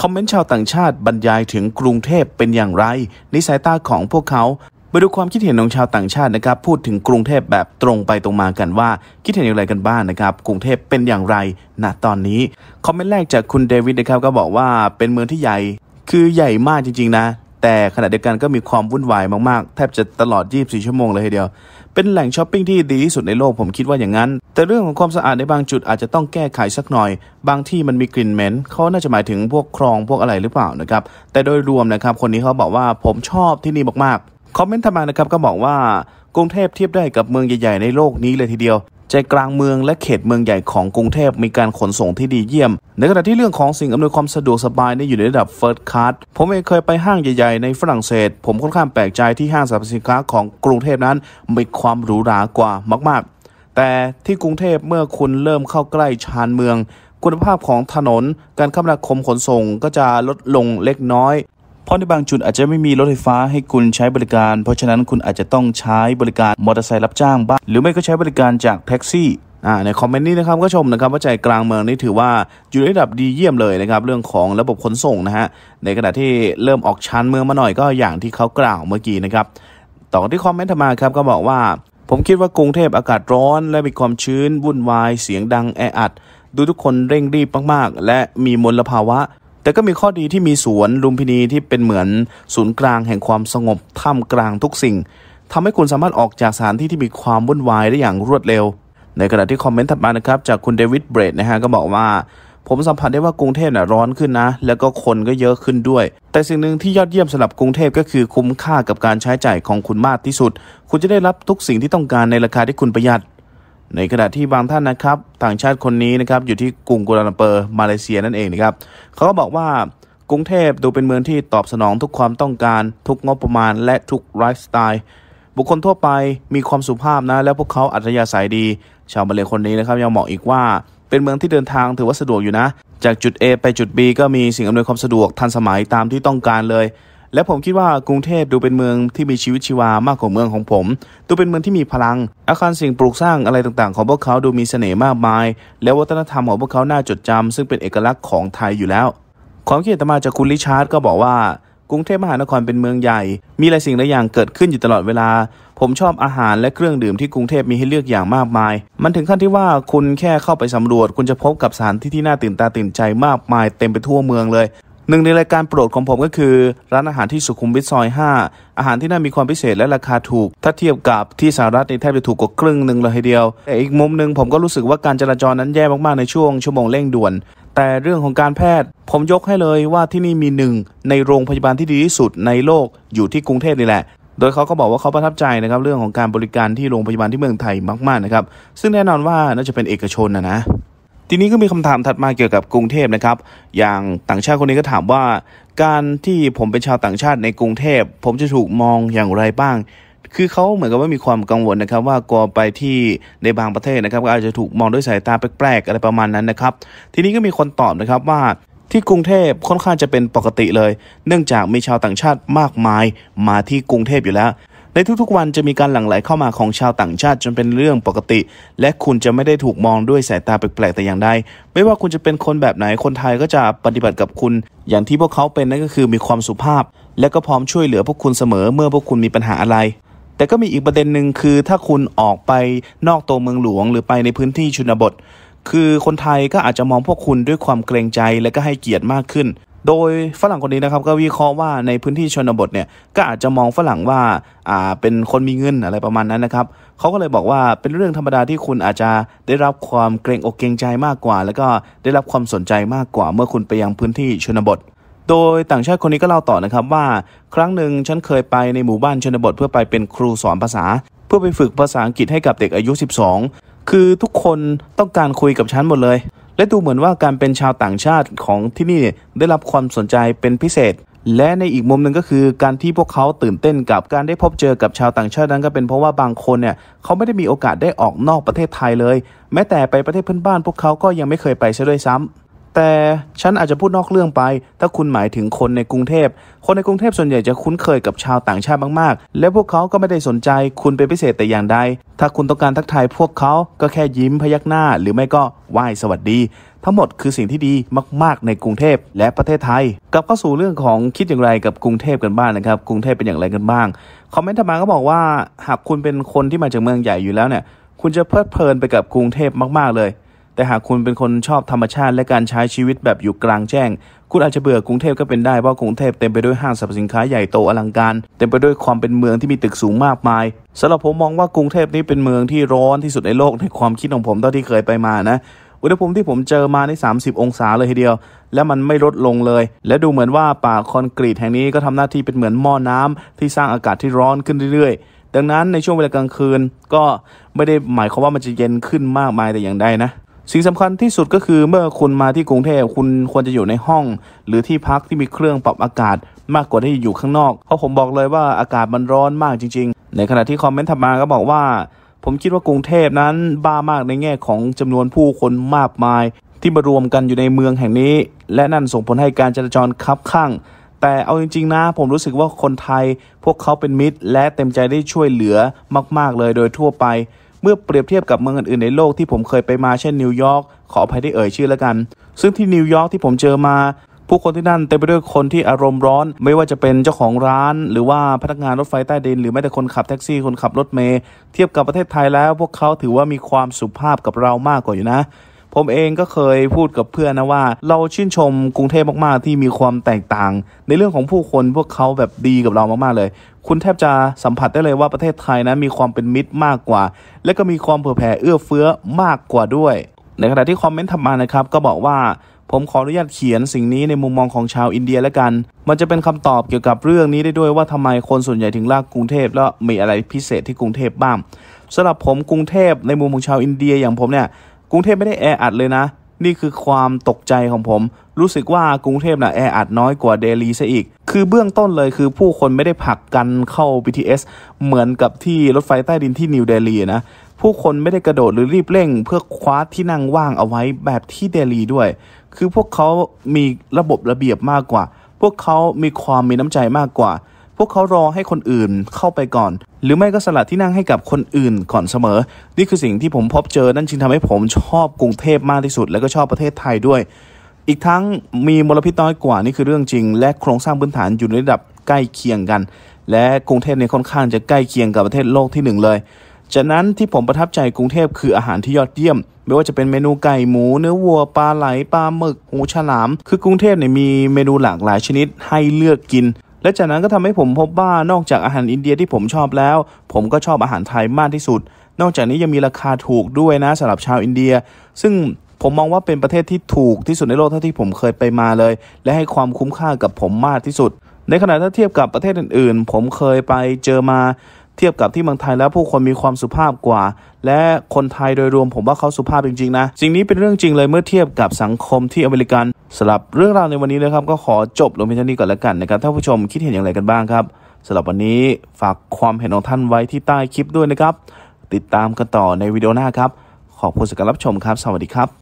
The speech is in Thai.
คอมเมนต์ชาวต่างชาติ บรรยายถึงกรุงเทพเป็นอย่างไรในสายตาของพวกเขาไปดูความคิดเห็นของชาวต่างชาตินะครับพูดถึงกรุงเทพแบบตรงไปตรงมากันว่า คิดเห็นอย่างไรกันบ้างนนะครับ กรุงเทพเป็นอย่างไร ณตอนนี้คอมเมนต์แรกจากคุณเดวิดนะครับก็บอกว่าเป็นเมืองที่ใหญ่ คือใหญ่มากจริง ๆนะแต่ขณะเดียวกันก็มีความวุ่นวายมากๆ แทบจะตลอด 24 ชั่วโมงเลยทีเดียว เป็นแหล่งช้อปปิ้งที่ดีที่สุดในโลกผมคิดว่าอย่างนั้น แต่เรื่องของความสะอาดในบางจุดอาจจะต้องแก้ไขสักหน่อย บางที่มันมีกลิ่นเหม็นเขาน่าจะหมายถึงพวกคลองพวกอะไรหรือเปล่านะครับ แต่โดยรวมนะครับคนนี้เขาบอกว่าผมชอบที่นี่มาก ๆ คอมเมนต์ทำมานะครับก็บอกว่ากรุงเทพเทียบได้กับเมืองใหญ่ๆในโลกนี้เลยทีเดียวใจกลางเมืองและเขตเมืองใหญ่ของกรุงเทพมีการขนส่งที่ดีเยี่ยม ในขณะที่เรื่องของสิ่งอำนวยความสะดวกสบายได้อยู่ในระดับเฟิร์สคลาสผมเองเคยไปห้างใหญ่ๆในฝรั่งเศส ผมค่อนข้างแปลกใจที่ห้างสรรพสินค้าของกรุงเทพนั้นมีความหรูหรากว่ามากๆ แต่ที่กรุงเทพเมื่อคุณเริ่มเข้าใกล้ชานเมือง คุณภาพของถนน การคมนาคมขนส่งก็จะลดลงเล็กน้อยเพราะในบางจุดอาจจะไม่มีรถไฟฟ้าให้คุณใช้บริการ เพราะฉะนั้นคุณอาจจะต้องใช้บริการมอเตอร์ไซค์รับจ้างบ้าง หรือไม่ก็ใช้บริการจากแท็กซี่ในคอมเมนต์นี้นะครับก็ชมนะครับว่าใจกลางเมืองนี่ถือว่าอยู่ในระดับดีเยี่ยมเลยนะครับเรื่องของระบบขนส่งนะฮะ ในขณะที่เริ่มออกชั้นเมืองมาหน่อยก็อย่างที่เขากล่าวเมื่อกี้นะครับต่อที่คอมเมนต์มาครับก็บอกว่า ผมคิดว่ากรุงเทพอากาศร้อน และมีความชื้นวุ่นวายเสียงดังแออัดดูทุกคนเร่งรีบมากๆและมีมลภาวะแต่ก็มีข้อดีที่มีสวนลุมพินีที่เป็นเหมือน ศูนย์กลางแห่งความสงบท่ามกลางทุกสิ่ง ทำให้คุณสามารถออกจากสถานที่ที่มีความวุ่นวายได้อย่างรวดเร็ว ในขณะที่คอมเมนต์ถัดมานะครับจากคุณเดวิดเบรดนะฮะก็บอกว่า ผมสัมผัสได้ว่ากรุงเทพน่ะร้อนขึ้นนะ แล้วก็คนก็เยอะขึ้นด้วย แต่สิ่งหนึ่งที่ยอดเยี่ยมสำหรับกรุงเทพก็คือคุ้มค่ากับการใช้จ่ายของคุณมากที่สุด คุณจะได้รับทุกสิ่งที่ต้องการในราคาที่คุณประหยัดในขณะที่บางท่านนะครับต่างชาติคนนี้นะครับอยู่ที่กรุงกัวลาลัมเปอร์มาเลเซียนั่นเองนะครับเขาก็บอกว่ากรุงเทพดูเป็นเมืองที่ตอบสนองทุกความต้องการทุกงบประมาณ และทุกไลฟ์สไตล์บุคคลทั่วไปมีความสุภาพนะ แล้วพวกเขาอัธยาศัยดี ชาวมาเลเซียคนนี้นะครับยังบอกอีกว่าเป็นเมืองที่เดินทางถือว่าสะดวกอยู่นะ จากจุด A ไปจุด B ก็มีสิ่งอำนวยความสะดวกทันสมัยตามที่ต้องการเลยและผมคิดว่ากรุงเทพดูเป็นเมืองที่มีชีวิตชีวามากกว่าเมืองของผม ดูเป็นเมืองที่มีพลัง อาคารสิ่งปลูกสร้างอะไรต่างๆของพวกเขาดูมีเสน่ห์มากมายและวัฒนธรรมของพวกเขาน่าจดจำซึ่งเป็นเอกลักษณ์ของไทยอยู่แล้ว ความคิดต่อมาจากคุณลิชาร์ดก็บอกว่ากรุงเทพมหานครเป็นเมืองใหญ่ มีหลายสิ่งหลายอย่างเกิดขึ้นอยู่ตลอดเวลา ผมชอบอาหารและเครื่องดื่มที่กรุงเทพมีให้เลือกอย่างมากมาย มันถึงขั้นที่ว่าคุณแค่เข้าไปสำรวจ คุณจะพบกับสถานที่ที่น่าตื่นตาตื่นใจมากมายเต็มไปทั่วเมืองเลยหนึ่งในรายการโปรดของผมก็คือ ร้านอาหารที่สุขุมวิทซอย5อาหารที่น่ามีความพิเศษและราคาถูก ถ้าเทียบกับที่สหรัฐนี่แทบจะถูกกว่าครึ่งหนึ่งเลยทีเดียวแต่อีกมุมหนึ่งผมก็รู้สึกว่าการจราจรนั้นแย่มากๆในช่วง ชั่วโมงเร่งด่วน แต่เรื่องของการแพทย์ ผมยกให้เลยว่าที่นี่มีหนึ่งในโรงพยาบาลที่ดีที่สุดในโลกอยู่ที่กรุงเทพนี่แหละ โดยเขาก็บอกว่าเขาประทับใจนะครับ เรื่องของการบริการที่โรงพยาบาลที่เมืองไทยมากๆนะครับ ซึ่งแน่นอนว่าน่าจะเป็นเอกชนนะนะทีนี้ก็มีคำถามถัดมาเกี่ยวกับกรุงเทพนะครับ อย่างต่างชาติคนนี้ก็ถามว่า การที่ผมเป็นชาวต่างชาติในกรุงเทพผมจะถูกมองอย่างไรบ้าง คือเขาเหมือนกับว่ามีความกังวลนะครับ ว่ากอไปที่ในบางประเทศนะครับอาจจะถูกมองด้วยสายตาแปลกๆอะไรประมาณนั้นนะครับ ทีนี้ก็มีคนตอบนะครับว่าที่กรุงเทพค่อนข้างจะเป็นปกติเลย เนื่องจากมีชาวต่างชาติมากมายมาที่กรุงเทพอยู่แล้วในทุกๆวันจะมีการหลั่งไหลเข้ามาของชาวต่างชาติจนเป็นเรื่องปกติ และคุณจะไม่ได้ถูกมองด้วยสายตาแปลกๆ แต่อย่างใดไม่ว่าคุณจะเป็นคนแบบไหนคนไทยก็จะปฏิบัติกับคุณ อย่างที่พวกเขาเป็นนั่นก็คือมีความสุภาพและก็พร้อมช่วยเหลือพวกคุณเสมอเมื่อพวกคุณมีปัญหาอะไร แต่ก็มีอีกประเด็นหนึ่งคือถ้าคุณออกไปนอกตัวเมืองหลวงหรือไปในพื้นที่ชนบท คือคนไทยก็อาจจะมองพวกคุณด้วยความเกรงใจและก็ให้เกียรติมากขึ้นโดยฝรั่งคนนี้นะครับก็วิเคราะห์ว่าในพื้นที่ชนบทเนี่ยก็อาจจะมองฝรั่งว่าอ่าเป็นคนมีเงินอะไรประมาณนั้นนะครับเขาก็เลยบอกว่าเป็นเรื่องธรรมดาที่คุณอาจจะได้รับความเกรงอกเกรงใจมากกว่า แล้วก็ได้รับความสนใจมากกว่า เมื่อคุณไปยังพื้นที่ชนบท โดยต่างชาติคนนี้ก็เล่าต่อนะครับว่า ครั้งหนึ่งฉันเคยไปในหมู่บ้านชนบท เพื่อไปเป็นครูสอนภาษาเพื่อไปฝึกภาษาอังกฤษให้กับเด็กอายุ 12 คือทุกคนต้องการคุยกับฉันหมดเลยและดูเหมือนว่าการเป็นชาวต่างชาติของที่นี่ได้รับความสนใจเป็นพิเศษ และในอีกมุมหนึ่งก็คือ การที่พวกเขาตื่นเต้นกับการได้พบเจอกับชาวต่างชาตินั้นก็เป็นเพราะว่าบางคนเนี่ยเขาไม่ได้มีโอกาสได้ออกนอกประเทศไทยเลย แม้แต่ไปประเทศเพื่อนบ้าน พวกเขาก็ยังไม่เคยไปซะด้วยซ้ำแต่ฉันอาจจะพูดนอกเรื่องไป ถ้าคุณหมายถึงคนในกรุงเทพ คนในกรุงเทพส่วนใหญ่จะคุ้นเคยกับชาวต่างชาติมากๆ และพวกเขาก็ไม่ได้สนใจคุณเป็นพิเศษแต่อย่างใด ถ้าคุณต้องการทักทายพวกเขา ก็แค่ยิ้มพยักหน้า หรือไม่ก็ไหว้สวัสดี ทั้งหมดคือสิ่งที่ดีมาก ๆ ในกรุงเทพและประเทศไทย กลับเข้าสู่เรื่องของคิดอย่างไรกับกรุงเทพกันบ้างนนะครับ กรุงเทพเป็นอย่างไรกันบ้าง คอมเมนต์ทมาก็บอกว่าหากคุณเป็นคนที่มาจากเมืองใหญ่อยู่แล้วเนี่ย คุณจะเพลิดเพลินไปกับกรุงเทพมากๆเลยแต่หากคุณเป็นคนชอบธรรมชาติและการใช้ชีวิตแบบอยู่กลางแจ้ง คุณอาจจะเบื่อกรุงเทพก็เป็นได้ เพราะกรุงเทพเต็มไปด้วยห้างสรรพสินค้าใหญ่โตอลังการ เต็มไปด้วยความเป็นเมืองที่มีตึกสูงมากมาย สำหรับผมมองว่ากรุงเทพนี้เป็นเมืองที่ร้อนที่สุดในโลก ในความคิดของผมตอนที่เคยไปมานะ อุณหภูมิที่ผมเจอมาใน 30 องศาเลยทีเดียว และมันไม่ลดลงเลย และดูเหมือนว่าป่าคอนกรีตแห่งนี้ก็ทำหน้าที่เป็นเหมือนหม้อน้ำที่สร้างอากาศที่ร้อนขึ้นเรื่อยๆ ดังนั้นในช่วงเวลากลางคืนก็ไม่ได้หมายความว่ามันจะเย็นขึ้นมากมายแต่อย่างใดนะสิ่งสำคัญที่สุดก็คือเมื่อคุณมาที่กรุงเทพคุณควรจะอยู่ในห้อง หรือที่พักที่มีเครื่องปรับอากาศมากกว่าที่อยู่ข้างนอกเพราะผมบอกเลยว่าอากาศมันร้อนมากจริง ๆ ในขณะที่คอมเมนต์ถัดมาก็บอกว่าผมคิดว่ากรุงเทพนั้นบ้ามากในแง่ของจำนวนผู้คนมากมาย ที่มารวมกันอยู่ในเมืองแห่งนี้ และนั่นส่งผลให้การจราจรคับข้างแต่เอาจริงๆนะผมรู้สึกว่าคนไทยพวกเขาเป็นมิตร และเต็มใจได้ช่วยเหลือมากๆเลยโดยทั่วไปเมื่อเปรียบเทียบกับเมืองอื่นๆในโลกที่ผมเคยไปมาเช่นนิวยอร์กขออภัยได้เอ่ยชื่อแล้วกัน ซึ่งที่นิวยอร์กที่ผมเจอมา ผู้คนที่นั่นเต็มไปด้วยคนที่อารมณ์ร้อนไม่ว่าจะเป็นเจ้าของร้าน หรือว่าพนักงานรถไฟใต้ดินหรือแม้แต่คนขับแท็กซี่คนขับรถเมล์เทียบกับประเทศไทยแล้วพวกเขาถือว่ามีความสุภาพกับเรามากกว่าอยู่นะผมเองก็เคยพูดกับเพื่อนนะว่า เราชื่นชมกรุงเทพมากๆที่มีความแตกต่าง ในเรื่องของผู้คนพวกเขาแบบดีกับเรามากๆเลย คุณแทบจะสัมผัสได้เลยว่าประเทศไทยนะมีความเป็นมิตรมากกว่า และก็มีความเผื่อแผ่เอื้อเฟื้อมากกว่าด้วย ในขณะที่คอมเมนต์ทำมานะครับก็บอกว่าผมขออนุญาตเขียนสิ่งนี้ในมุมมองของชาวอินเดียและกัน มันจะเป็นคำตอบเกี่ยวกับเรื่องนี้ได้ด้วยว่าทำไมคนส่วนใหญ่ถึงรักกรุงเทพแล้วมีอะไรพิเศษที่กรุงเทพบ้างสำหรับผมกรุงเทพในมุมของชาวอินเดีย อย่างผมเนี่ยกรุงเทพไม่ได้แออัดเลยนะนี่คือความตกใจของผม รู้สึกว่ากรุงเทพนะ่ะแออัดน้อยกว่าเดลีซะอีก คือเบื้องต้นเลยคือผู้คนไม่ได้ผลักกันเข้า BTS เหมือนกับที่รถไฟใต้ดินที่นิวเดลีนะ ผู้คนไม่ได้กระโดดหรือรีบเร่งเพื่อคว้าที่นั่งว่างเอาไว้แบบที่เดลีด้วยคือพวกเขามีระบบระเบียบมากกว่า พวกเขามีความมีน้ำใจมากกว่าพวกเขารอให้คนอื่นเข้าไปก่อน หรือไม่ก็สลัดที่นั่งให้กับคนอื่นก่อนเสมอ นี่คือสิ่งที่ผมพบเจอ นั่นจึงทำให้ผมชอบกรุงเทพมากที่สุด และก็ชอบประเทศไทยด้วย อีกทั้งมีมลพิษน้อยกว่านี่คือเรื่องจริง และโครงสร้างพื้นฐานอยู่ในระดับใกล้เคียงกัน และกรุงเทพในค่อนข้างจะใกล้เคียงกับประเทศโลกที่1เลยจากนั้นที่ผมประทับใจกรุงเทพคืออาหารที่ยอดเยี่ยม ไม่ว่าจะเป็นเมนูไก่หมูเนื้อวัวปลาไหลปลาหมึกหูฉลาม คือกรุงเทพเนี่ยมีเมนูหลากหลายชนิดให้เลือกกินและจากนั้นก็ทำให้ผมพบว่านอกจากอาหารอินเดียที่ผมชอบแล้ว ผมก็ชอบอาหารไทยมากที่สุด นอกจากนี้ยังมีราคาถูกด้วยนะสำหรับชาวอินเดีย ซึ่งผมมองว่าเป็นประเทศที่ถูกที่สุดในโลกเท่าที่ผมเคยไปมาเลย และให้ความคุ้มค่ากับผมมากที่สุด ในขณะถ้าเทียบกับประเทศอื่นๆ ผมเคยไปเจอมาเทียบกับที่เมืองไทยแล้วผู้คนมีความสุภาพกว่า และคนไทย โดยรวม ผมว่าเขาสุภาพจริง ๆ นะ สิ่งนี้เป็นเรื่องจริงเลยเมื่อเทียบกับสังคมที่อเมริกันสำหรับเรื่องราวในวันนี้นะครับ ก็ขอจบลงเพียงเท่านี้ก่อนละกันนะครับท่านผู้ชมคิดเห็นอย่างไรกันบ้างครับสำหรับวันนี้ฝากความเห็นของท่านไว้ที่ใต้คลิปด้วยนะครับติดตามกันต่อในวิดีโอหน้าครับขอบคุณสำหรับรับชมครับ สวัสดีครับ